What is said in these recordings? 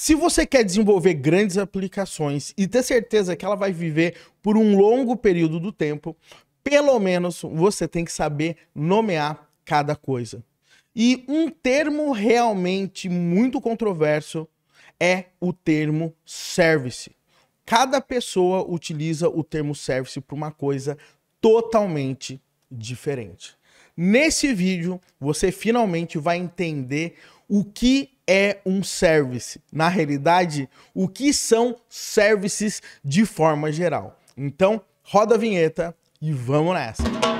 Se você quer desenvolver grandes aplicações e ter certeza que ela vai viver por um longo período do tempo, pelo menos você tem que saber nomear cada coisa. E um termo realmente muito controverso é o termo service. Cada pessoa utiliza o termo service para uma coisa totalmente diferente. Nesse vídeo, você finalmente vai entender o que é um service? Na realidade, o que são services de forma geral? Então, roda a vinheta e vamos nessa!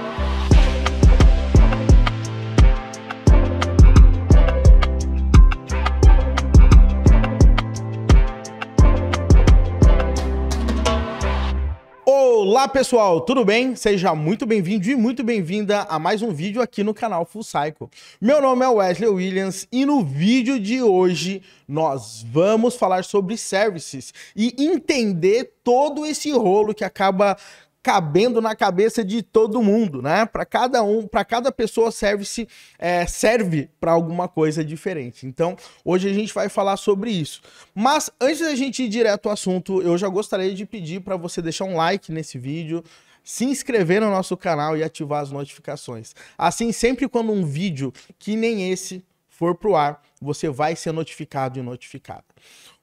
Olá pessoal, tudo bem? Seja muito bem-vindo e muito bem-vinda a mais um vídeo aqui no canal Full Cycle. Meu nome é Wesley Williams e no vídeo de hoje nós vamos falar sobre services e entender todo esse rolo que acaba cabendo na cabeça de todo mundo, né? Para cada um, para cada pessoa serve-se é, serve para alguma coisa diferente. Então, hoje a gente vai falar sobre isso. Mas antes da gente ir direto ao assunto, eu já gostaria de pedir para você deixar um like nesse vídeo, se inscrever no nosso canal e ativar as notificações. Assim, sempre quando um vídeo que nem esse for pro ar, você vai ser notificado e notificada.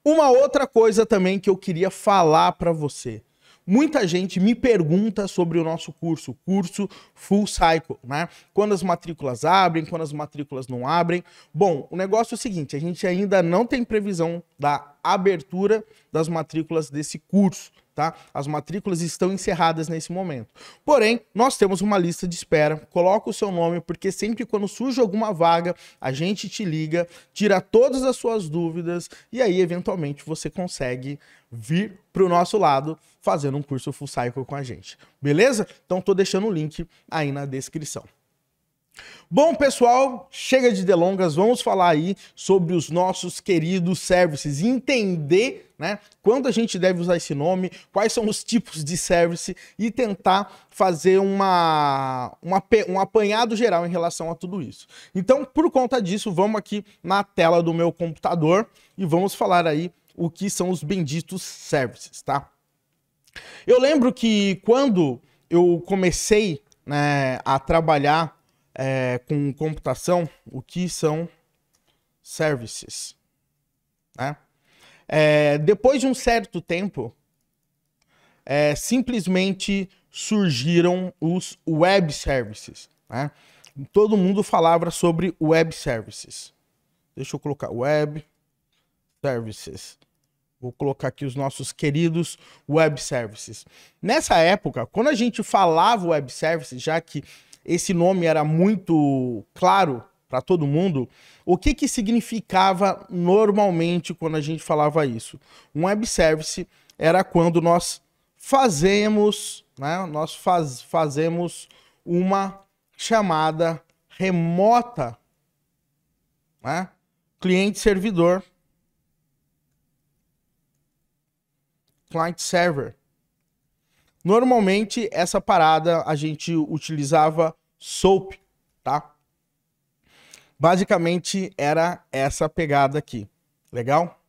Uma outra coisa também que eu queria falar para você Muita gente me pergunta sobre o nosso curso, o curso Full Cycle, né? Quando as matrículas abrem, quando as matrículas não abrem. Bom, o negócio é o seguinte, a gente ainda não tem previsão da abertura das matrículas desse curso, tá? As matrículas estão encerradas nesse momento. Porém, nós temos uma lista de espera. Coloca o seu nome, porque sempre quando surge alguma vaga, a gente te liga, tira todas as suas dúvidas e aí, eventualmente, você consegue vir para o nosso lado fazendo um curso full cycle com a gente. Beleza? Então, estou deixando o link aí na descrição. Bom, pessoal, chega de delongas, vamos falar aí sobre os nossos queridos services, entender, né, quando a gente deve usar esse nome, quais são os tipos de service e tentar fazer uma, uma um apanhado geral em relação a tudo isso. Então, por conta disso, vamos aqui na tela do meu computador e vamos falar aí o que são os benditos services, tá? Eu lembro que quando eu comecei né, a trabalhar é, com computação, o que são services. Né? É, depois de um certo tempo, é, simplesmente surgiram os web services. Né? Todo mundo falava sobre web services. Deixa eu colocar web services. Vou colocar aqui os nossos queridos web services. Nessa época, quando a gente falava web services, já que esse nome era muito claro para todo mundo, o que, que significava normalmente quando a gente falava isso? Um web service era quando nós fazemos, né, nós faz, fazemos uma chamada remota, né, cliente-servidor, client-server. Normalmente, essa parada a gente utilizava soap, tá? Basicamente, era essa pegada aqui. Legal?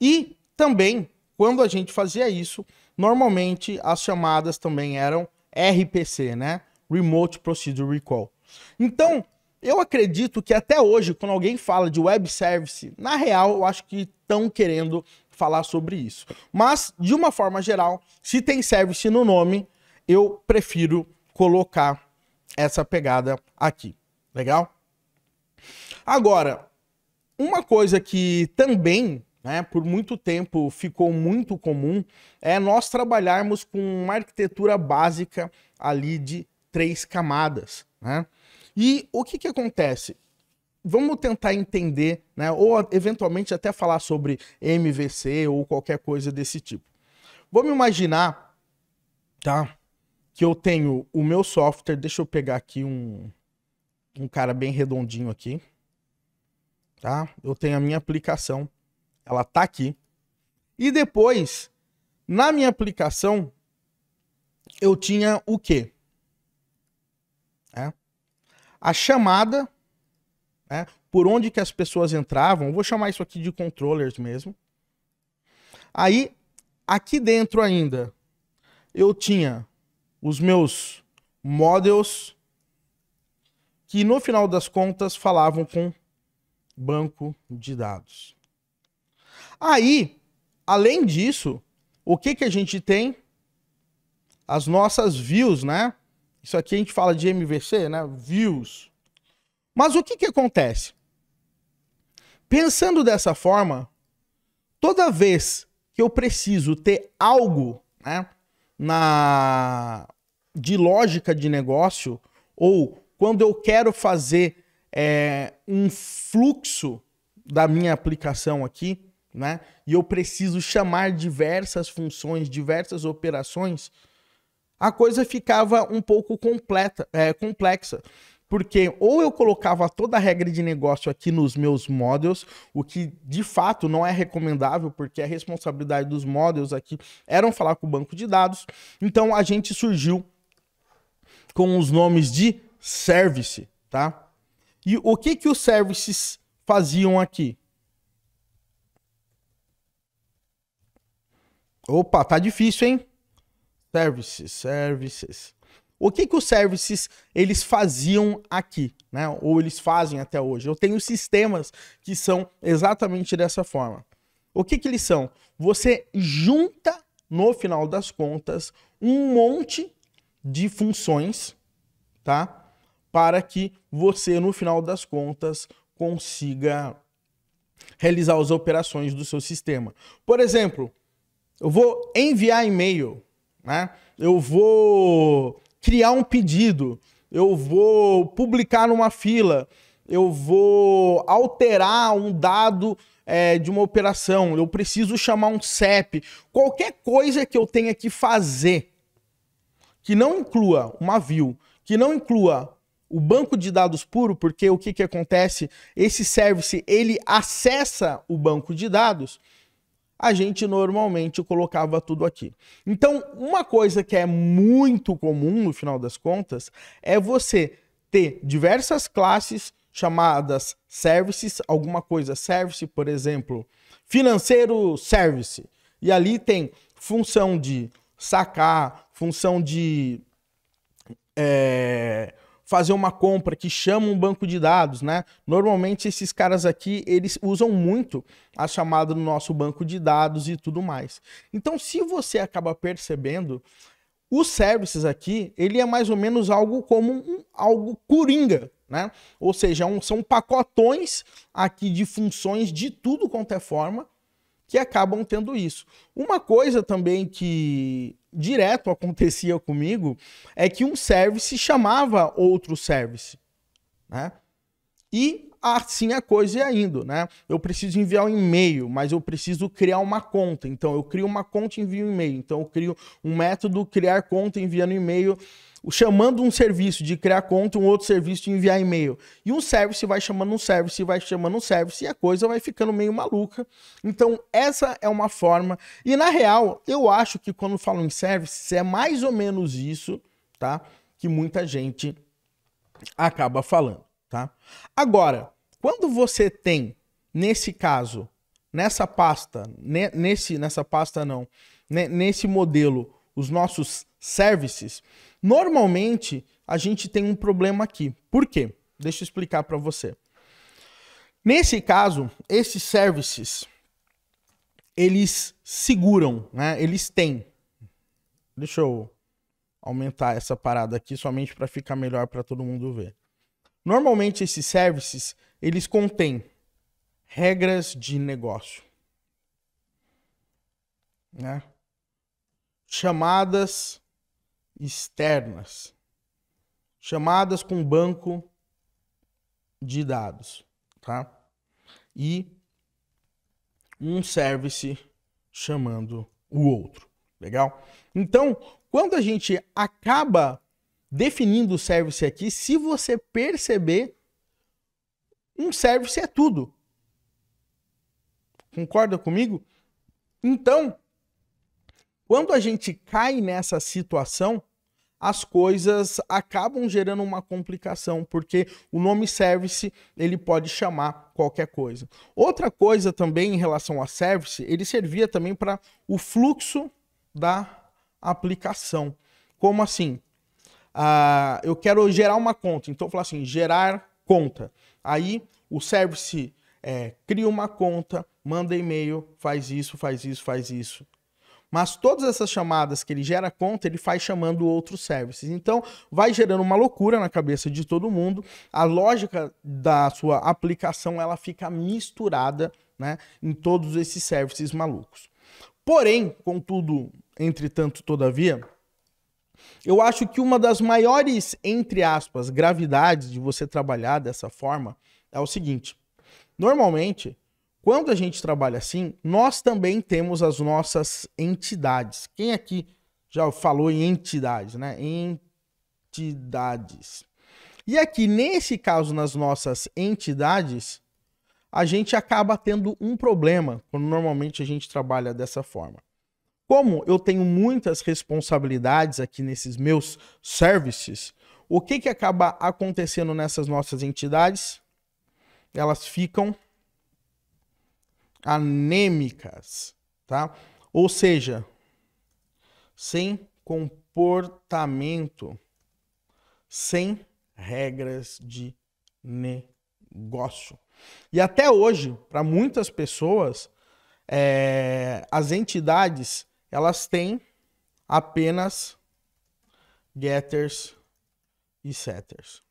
E também, quando a gente fazia isso, normalmente as chamadas também eram RPC, né? Remote Procedure Recall. Então, eu acredito que até hoje, quando alguém fala de web service, na real, eu acho que estão querendo falar sobre isso. Mas, de uma forma geral, se tem service no nome, eu prefiro colocar essa pegada aqui. Legal? Agora, uma coisa que também, né, por muito tempo ficou muito comum, é nós trabalharmos com uma arquitetura básica ali de três camadas, né? E o que que acontece? vamos tentar entender, né, ou eventualmente até falar sobre MVC ou qualquer coisa desse tipo. Vamos imaginar, tá? Que eu tenho o meu software, deixa eu pegar aqui um, um cara bem redondinho aqui, tá? Eu tenho a minha aplicação, ela tá aqui. E depois, na minha aplicação, eu tinha o quê? É. A chamada né? por onde que as pessoas entravam. Vou chamar isso aqui de controllers mesmo. Aí, aqui dentro ainda, eu tinha os meus models que no final das contas falavam com banco de dados. Aí, além disso, o que que a gente tem? As nossas views, né? Isso aqui a gente fala de MVC, né? Views. Mas o que, que acontece? Pensando dessa forma, toda vez que eu preciso ter algo né, na de lógica de negócio ou quando eu quero fazer é, um fluxo da minha aplicação aqui, né, e eu preciso chamar diversas funções, diversas operações, a coisa ficava um pouco completa, é, complexa porque ou eu colocava toda a regra de negócio aqui nos meus models, o que de fato não é recomendável, porque a responsabilidade dos models aqui eram falar com o banco de dados. Então a gente surgiu com os nomes de service, tá? E o que que os services faziam aqui? Opa, tá difícil, hein? Services, services o que que os services eles faziam aqui, né? Ou eles fazem até hoje. Eu tenho sistemas que são exatamente dessa forma. O que que eles são? Você junta no final das contas um monte de funções, tá? Para que você no final das contas consiga realizar as operações do seu sistema. Por exemplo, eu vou enviar e-mail, né? Eu vou criar um pedido, eu vou publicar numa fila, eu vou alterar um dado é, de uma operação, eu preciso chamar um CEP, qualquer coisa que eu tenha que fazer que não inclua uma view, que não inclua o banco de dados puro, porque o que, que acontece? Esse service ele acessa o banco de dados a gente normalmente colocava tudo aqui. Então, uma coisa que é muito comum no final das contas é você ter diversas classes chamadas services, alguma coisa service, por exemplo, financeiro service. E ali tem função de sacar, função de é, fazer uma compra que chama um banco de dados, né? Normalmente esses caras aqui, eles usam muito a chamada do nosso banco de dados e tudo mais. Então, se você acaba percebendo, os services aqui, ele é mais ou menos algo como um, algo coringa, né? Ou seja, um, são pacotões aqui de funções de tudo quanto é forma que acabam tendo isso. Uma coisa também que direto acontecia comigo é que um service chamava outro service, né? E assim a coisa é indo, né? Eu preciso enviar um e-mail, mas eu preciso criar uma conta. Então eu crio uma conta e envio um e-mail. Então eu crio um método criar conta enviando e-mail chamando um serviço de criar conta, um outro serviço de enviar e-mail. E um service vai chamando um service, vai chamando um service, e a coisa vai ficando meio maluca. Então, essa é uma forma. E na real, eu acho que quando falam em service, é mais ou menos isso, tá? Que muita gente acaba falando, tá? Agora, quando você tem, nesse caso, nessa pasta, nesse, nessa pasta não, nesse modelo, os nossos services. Normalmente, a gente tem um problema aqui. Por quê? Deixa eu explicar para você. Nesse caso, esses services, eles seguram, né? Eles têm. Deixa eu aumentar essa parada aqui somente para ficar melhor para todo mundo ver. Normalmente esses services, eles contêm regras de negócio. Né? Chamadas externas, chamadas com banco de dados, tá? E um service chamando o outro, legal? Então, quando a gente acaba definindo o service aqui, se você perceber, um service é tudo. Concorda comigo? Então, quando a gente cai nessa situação, as coisas acabam gerando uma complicação, porque o nome service ele pode chamar qualquer coisa. Outra coisa também em relação a service, ele servia também para o fluxo da aplicação. Como assim? Ah, eu quero gerar uma conta, então eu falo assim, gerar conta. Aí o service é, cria uma conta, manda e-mail, faz isso, faz isso, faz isso. Mas todas essas chamadas que ele gera conta, ele faz chamando outros services. Então, vai gerando uma loucura na cabeça de todo mundo. A lógica da sua aplicação, ela fica misturada, né, em todos esses services malucos. Porém, contudo, entretanto, todavia, eu acho que uma das maiores, entre aspas, gravidades de você trabalhar dessa forma é o seguinte: normalmente quando a gente trabalha assim, nós também temos as nossas entidades. Quem aqui já falou em entidades, né? Entidades. E aqui, nesse caso, nas nossas entidades, a gente acaba tendo um problema quando normalmente a gente trabalha dessa forma. Como eu tenho muitas responsabilidades aqui nesses meus services, o que, que acaba acontecendo nessas nossas entidades? Elas ficam anêmicas, tá? Ou seja, sem comportamento, sem regras de negócio. E até hoje, para muitas pessoas, é, as entidades elas têm apenas getters e setters.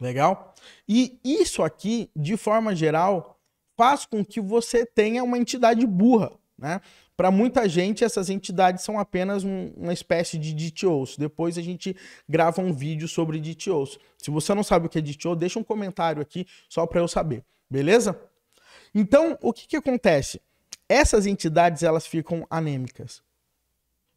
Legal? E isso aqui, de forma geral, faz com que você tenha uma entidade burra, né? Para muita gente, essas entidades são apenas um, uma espécie de DTOs. Depois a gente grava um vídeo sobre DTOs. Se você não sabe o que é DTO, deixa um comentário aqui só para eu saber, beleza? Então, o que, que acontece? Essas entidades elas ficam anêmicas.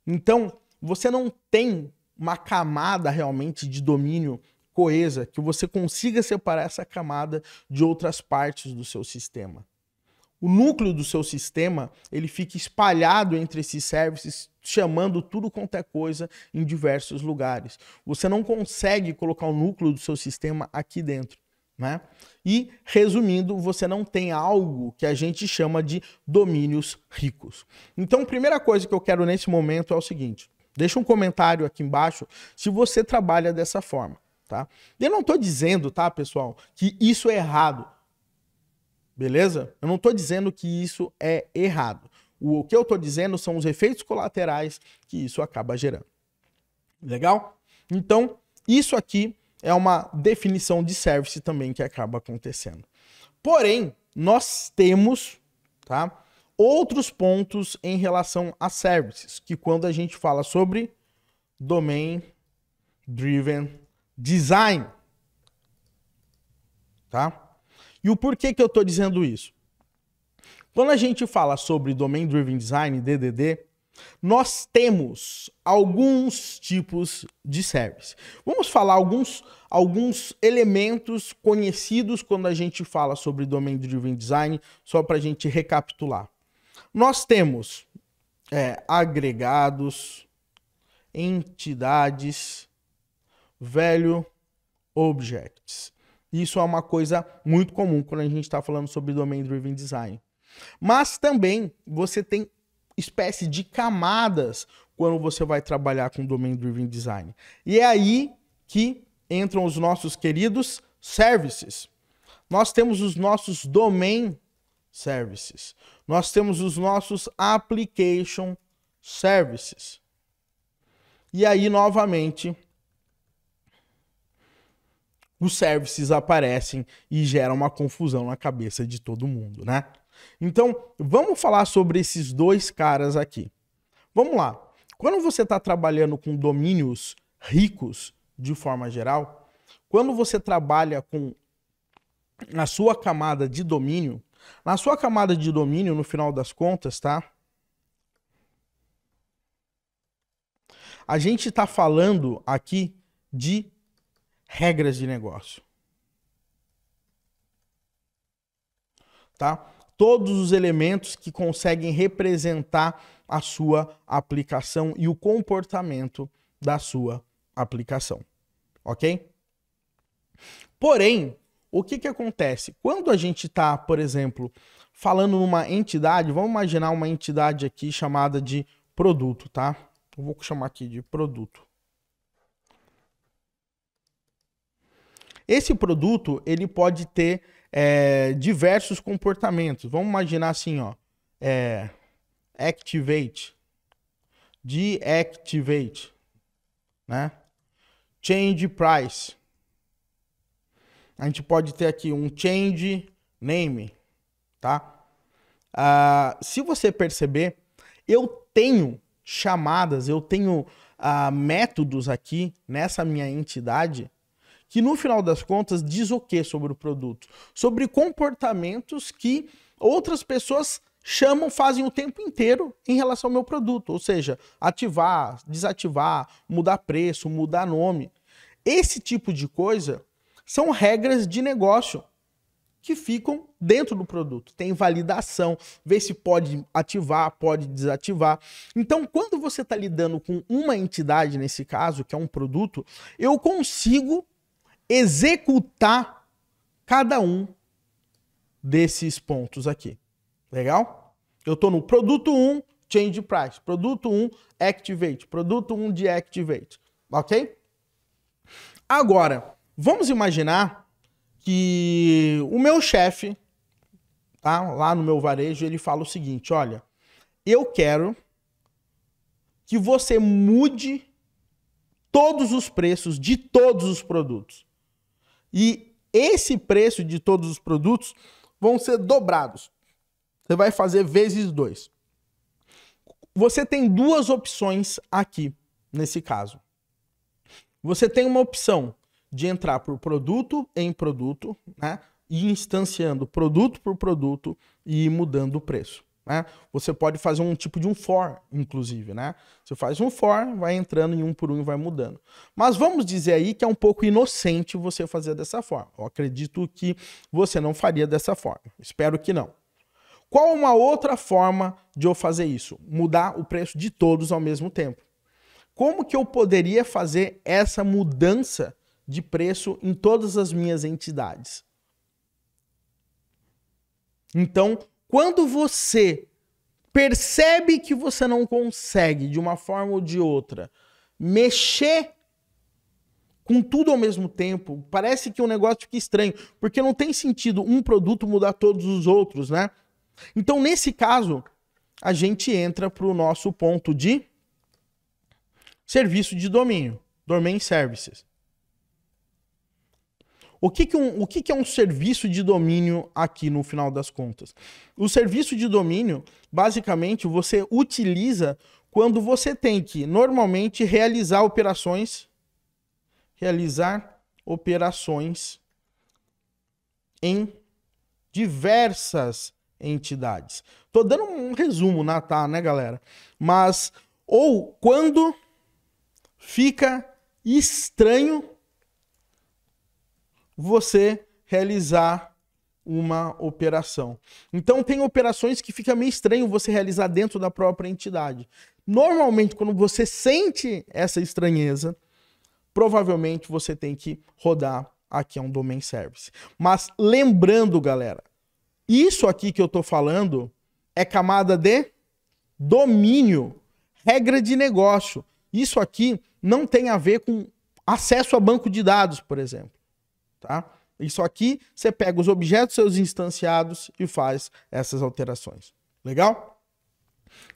Então, você não tem uma camada realmente de domínio coesa, que você consiga separar essa camada de outras partes do seu sistema. O núcleo do seu sistema, ele fica espalhado entre esses services, chamando tudo quanto é coisa em diversos lugares. Você não consegue colocar o núcleo do seu sistema aqui dentro. Né? E, resumindo, você não tem algo que a gente chama de domínios ricos. Então, primeira coisa que eu quero nesse momento é o seguinte: deixa um comentário aqui embaixo se você trabalha dessa forma tá? Eu não estou dizendo, tá, pessoal, que isso é errado. Beleza? Eu não estou dizendo que isso é errado. O que eu estou dizendo são os efeitos colaterais que isso acaba gerando. Legal? Então, isso aqui é uma definição de service também que acaba acontecendo. Porém, nós temos, tá? Outros pontos em relação a services, que quando a gente fala sobre domain driven design. Tá? E o porquê que eu estou dizendo isso? Quando a gente fala sobre Domain Driven Design, DDD, nós temos alguns tipos de service. Vamos falar alguns, alguns elementos conhecidos quando a gente fala sobre Domain Driven Design, só para a gente recapitular. Nós temos é, agregados, entidades, value objects. Isso é uma coisa muito comum quando a gente está falando sobre domain driven design. Mas também você tem espécie de camadas quando você vai trabalhar com domain driven design. E é aí que entram os nossos queridos services. Nós temos os nossos domain services. Nós temos os nossos application services. E aí novamente os services aparecem e geram uma confusão na cabeça de todo mundo, né? Então, vamos falar sobre esses dois caras aqui. Vamos lá. Quando você está trabalhando com domínios ricos, de forma geral, quando você trabalha com a sua camada de domínio, na sua camada de domínio, no final das contas, tá? A gente está falando aqui de regras de negócio. Tá? Todos os elementos que conseguem representar a sua aplicação e o comportamento da sua aplicação. Ok? Porém, o que, que acontece? Quando a gente está, por exemplo, falando numa entidade, vamos imaginar uma entidade aqui chamada de produto, tá? Eu vou chamar aqui de produto. Esse produto ele pode ter é, diversos comportamentos. Vamos imaginar assim, ó, é, activate, deactivate, né? Change price. A gente pode ter aqui um change name, tá? Ah, se você perceber, eu tenho chamadas, eu tenho ah, métodos aqui nessa minha entidade que no final das contas diz o que sobre o produto? Sobre comportamentos que outras pessoas chamam, fazem o tempo inteiro em relação ao meu produto, ou seja, ativar, desativar, mudar preço, mudar nome. Esse tipo de coisa são regras de negócio que ficam dentro do produto. Tem validação, ver se pode ativar, pode desativar. Então, quando você está lidando com uma entidade, nesse caso, que é um produto, eu consigo executar cada um desses pontos aqui. Legal? Eu estou no produto 1, change price. Produto 1, activate. Produto 1, deactivate. Ok? Agora, vamos imaginar que o meu chefe, tá? lá no meu varejo, ele fala o seguinte, olha, eu quero que você mude todos os preços de todos os produtos. E esse preço de todos os produtos vão ser dobrados. Você vai fazer vezes dois. Você tem duas opções aqui, nesse caso. Você tem uma opção de entrar por produto em produto, né? E instanciando produto por produto e mudando o preço. Né? Você pode fazer um tipo de um for, inclusive, né? Você faz um for, vai entrando em um por um e vai mudando. Mas vamos dizer aí que é um pouco inocente você fazer dessa forma. Eu acredito que você não faria dessa forma. Espero que não. Qual uma outra forma de eu fazer isso? Mudar o preço de todos ao mesmo tempo. Como que eu poderia fazer essa mudança de preço em todas as minhas entidades? Então, quando você percebe que você não consegue, de uma forma ou de outra, mexer com tudo ao mesmo tempo, parece que o é um negócio fica é estranho, porque não tem sentido um produto mudar todos os outros, né? Então, nesse caso, a gente entra para o nosso ponto de serviço de domínio, domain services. O que, que, um, o que, que é um serviço de domínio aqui no final das contas? O serviço de domínio, basicamente, você utiliza quando você tem que normalmente realizar operações, realizar operações em diversas entidades. Tô dando um resumo, na tá, né, galera? Mas ou quando fica estranho você realizar uma operação. Então tem operações que fica meio estranho você realizar dentro da própria entidade. Normalmente, quando você sente essa estranheza, provavelmente você tem que rodar aqui é um domain service. Mas lembrando, galera, isso aqui que eu tô falando é camada de domínio, regra de negócio. Isso aqui não tem a ver com acesso a banco de dados, por exemplo tá? Isso aqui, você pega os objetos seus instanciados e faz essas alterações. Legal?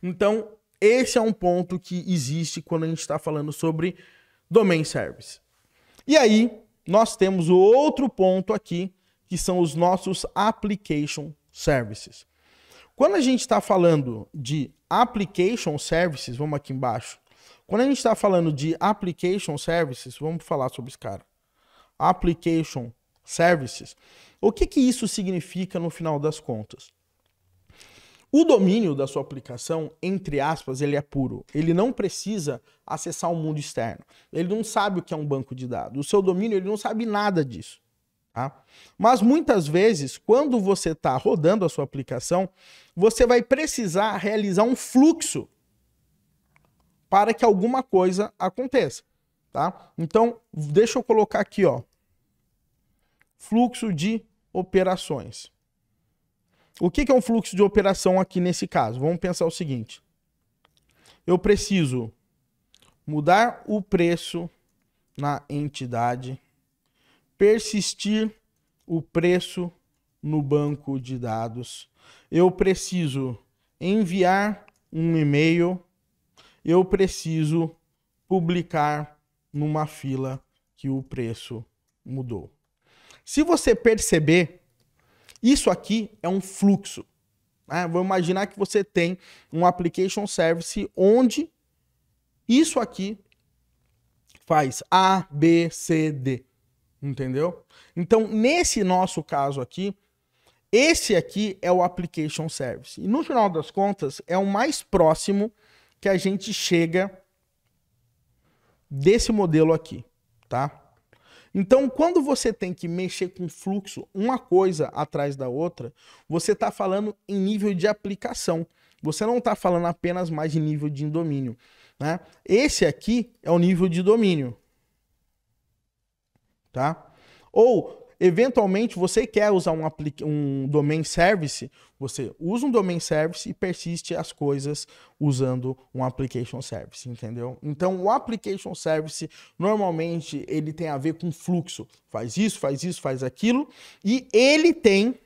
Então, esse é um ponto que existe quando a gente está falando sobre domain service. E aí, nós temos o outro ponto aqui, que são os nossos application services. Quando a gente está falando de application services, vamos aqui embaixo. Quando a gente está falando de application services, vamos falar sobre esse cara. Application Services. O que, que isso significa no final das contas? O domínio da sua aplicação, entre aspas, ele é puro. Ele não precisa acessar o mundo externo. Ele não sabe o que é um banco de dados. O seu domínio, ele não sabe nada disso. Tá? Mas muitas vezes, quando você está rodando a sua aplicação, você vai precisar realizar um fluxo para que alguma coisa aconteça tá? Então, deixa eu colocar aqui, ó. Fluxo de operações. O que, que é um fluxo de operação aqui nesse caso? Vamos pensar o seguinte. Eu preciso mudar o preço na entidade, persistir o preço no banco de dados. Eu preciso enviar um e-mail, eu preciso publicar numa fila que o preço mudou. Se você perceber, isso aqui é um fluxo. Né? Vou imaginar que você tem um application service onde isso aqui faz A, B, C, D. Entendeu? Então, nesse nosso caso aqui, esse aqui é o application service. E no final das contas, é o mais próximo que a gente chega desse modelo aqui, tá? Então, quando você tem que mexer com fluxo, uma coisa atrás da outra, você está falando em nível de aplicação. Você não está falando apenas mais de nível de domínio. Né? Esse aqui é o nível de domínio. Tá? Ou Eventualmente, você quer usar um, um domain service, você usa um domain service e persiste as coisas usando um application service, entendeu? Então, o application service, normalmente, ele tem a ver com fluxo. Faz isso, faz isso, faz aquilo. E ele tem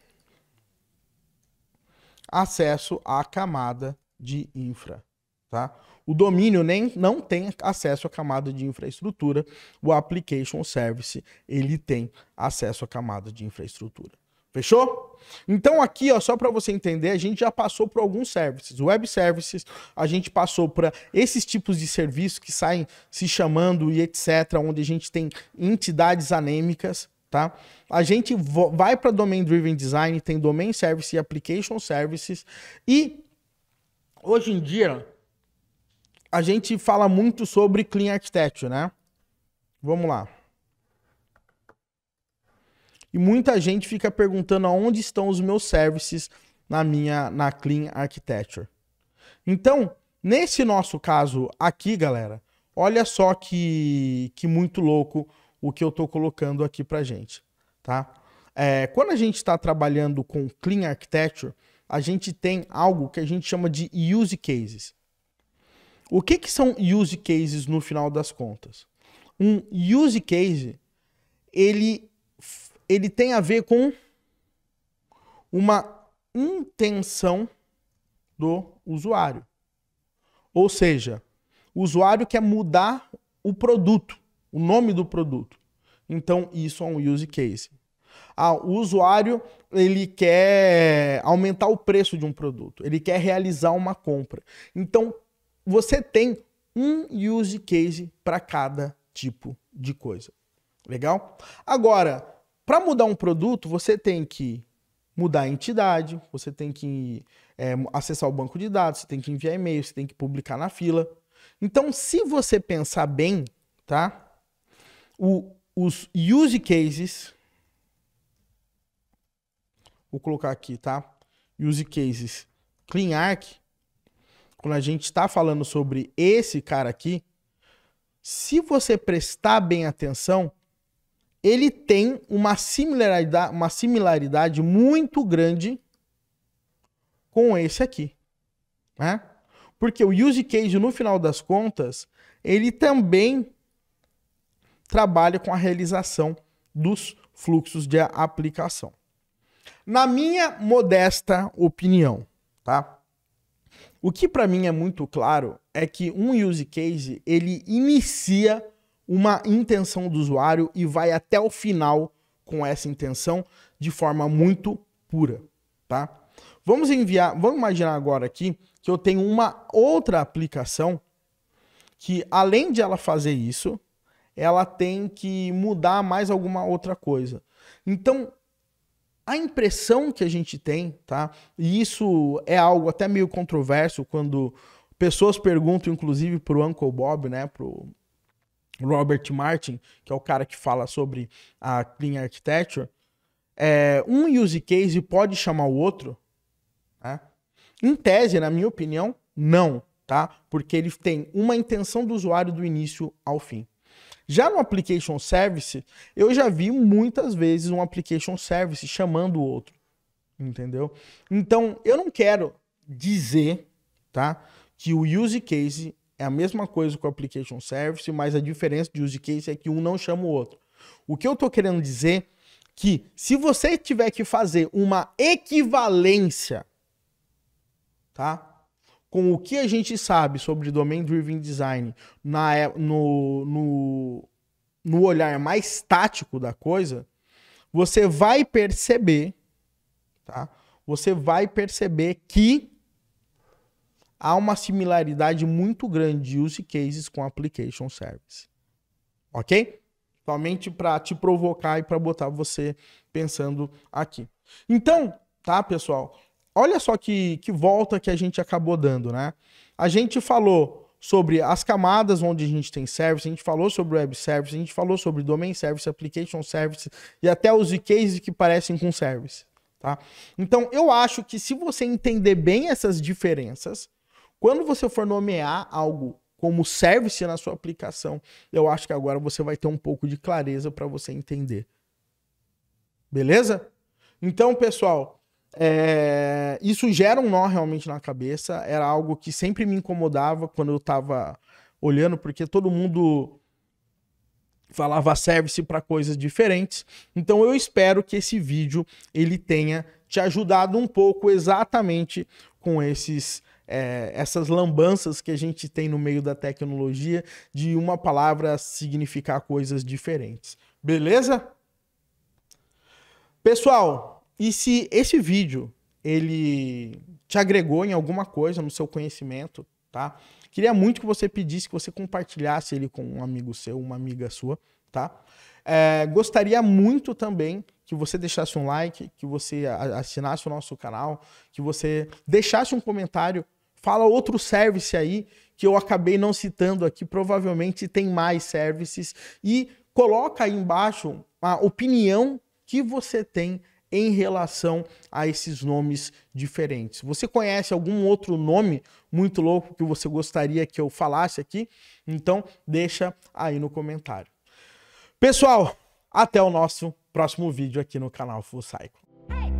acesso à camada de infra, tá? O domínio nem, não tem acesso à camada de infraestrutura, o application service ele tem acesso à camada de infraestrutura. Fechou? Então aqui, ó, só para você entender, a gente já passou por alguns services. Web services, a gente passou para esses tipos de serviços que saem se chamando e etc, onde a gente tem entidades anêmicas, tá? A gente vai para Domain Driven Design, tem Domain Service e Application Services e hoje em dia a gente fala muito sobre Clean Architecture, né? Vamos lá. E muita gente fica perguntando aonde estão os meus services na minha na Clean Architecture. Então, nesse nosso caso aqui, galera, olha só que, que muito louco o que eu estou colocando aqui para gente, tá? É, quando a gente está trabalhando com Clean Architecture, a gente tem algo que a gente chama de use cases. O que, que são use cases no final das contas? Um use case, ele, ele tem a ver com uma intenção do usuário. Ou seja, o usuário quer mudar o produto, o nome do produto. Então, isso é um use case. Ah, o usuário ele quer aumentar o preço de um produto, ele quer realizar uma compra. Então, você tem um use case para cada tipo de coisa. Legal? Agora, para mudar um produto, você tem que mudar a entidade, você tem que é, acessar o banco de dados, você tem que enviar e-mail, você tem que publicar na fila. Então, se você pensar bem, tá? O, os use cases. Vou colocar aqui, tá? Use cases CleanArc quando a gente está falando sobre esse cara aqui, se você prestar bem atenção, ele tem uma similaridade, uma similaridade muito grande com esse aqui. Né? Porque o use case, no final das contas, ele também trabalha com a realização dos fluxos de aplicação. Na minha modesta opinião, tá? O que para mim é muito claro é que um use case ele inicia uma intenção do usuário e vai até o final com essa intenção de forma muito pura, tá? Vamos enviar, vamos imaginar agora aqui que eu tenho uma outra aplicação que além de ela fazer isso, ela tem que mudar mais alguma outra coisa. Então, a impressão que a gente tem, tá? E isso é algo até meio controverso quando pessoas perguntam, inclusive, pro Uncle Bob, né? Pro Robert Martin, que é o cara que fala sobre a Clean Architecture. É, um use case pode chamar o outro? Né? Em tese, na minha opinião, não, tá? Porque ele tem uma intenção do usuário do início ao fim. Já no application service, eu já vi muitas vezes um application service chamando o outro. Entendeu? Então, eu não quero dizer, tá, que o use case é a mesma coisa que o application service, mas a diferença de use case é que um não chama o outro. O que eu estou querendo dizer que se você tiver que fazer uma equivalência, tá? com o que a gente sabe sobre Domain Driven Design na, é, no, no, no olhar mais tático da coisa, você vai perceber, tá? Você vai perceber que há uma similaridade muito grande de use cases com application service. OK? Somente para te provocar e para botar você pensando aqui. Então, tá, pessoal? olha só que, que volta que a gente acabou dando, né? A gente falou sobre as camadas onde a gente tem service, a gente falou sobre web service, a gente falou sobre domain service, application service e até os cases que parecem com service, tá? Então, eu acho que se você entender bem essas diferenças, quando você for nomear algo como service na sua aplicação, eu acho que agora você vai ter um pouco de clareza para você entender. Beleza? Então, pessoal, é, isso gera um nó realmente na cabeça. Era algo que sempre me incomodava quando eu tava olhando, porque todo mundo falava service para coisas diferentes. Então eu espero que esse vídeo ele tenha te ajudado um pouco exatamente com esses é, essas lambanças que a gente tem no meio da tecnologia de uma palavra significar coisas diferentes. Beleza? Pessoal, e se esse vídeo ele te agregou em alguma coisa no seu conhecimento, tá? Queria muito que você pedisse que você compartilhasse ele com um amigo seu, uma amiga sua, tá? É, gostaria muito também que você deixasse um like, que você assinasse o nosso canal, que você deixasse um comentário. Fala outro service aí que eu acabei não citando aqui, provavelmente tem mais services. E coloca aí embaixo a opinião que você tem em relação a esses nomes diferentes. Você conhece algum outro nome muito louco que você gostaria que eu falasse aqui? Então deixa aí no comentário. Pessoal, até o nosso próximo vídeo aqui no canal Full Cycle.